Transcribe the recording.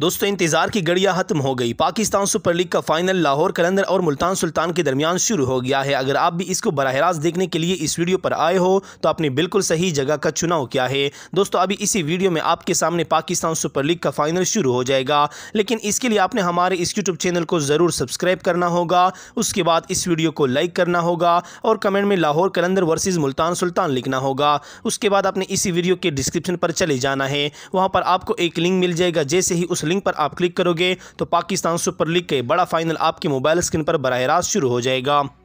दोस्तों इंतज़ार की गड़िया खत्म हो गई पाकिस्तान सुपर लीग का फाइनल लाहौर कलंदर और मुल्तान सुल्तान के दरमियान शुरू हो गया है अगर आप भी इसको बरह रास्त देखने के लिए इस वीडियो पर आए हो तो आपने बिल्कुल सही जगह का चुनाव किया है दोस्तों अभी इसी वीडियो में आपके सामने पाकिस्तान सुपर लीग का फाइनल शुरू हो जाएगा लेकिन इसके लिए आपने हमारे इस यूट्यूब चैनल को ज़रूर सब्सक्राइब करना होगा उसके बाद इस वीडियो को लाइक करना होगा और कमेंट में लाहौर कलंदर वर्सेज मुल्तान सुल्तान लिखना होगा उसके बाद आपने इसी वीडियो के डिस्क्रिप्शन पर चले जाना है वहाँ पर आपको एक लिंक मिल जाएगा जैसे ही उस लिंक पर आप क्लिक करोगे तो पाकिस्तान सुपर लीग के बड़ा फाइनल आपके मोबाइल स्क्रीन पर बरह रास्त शुरू हो जाएगा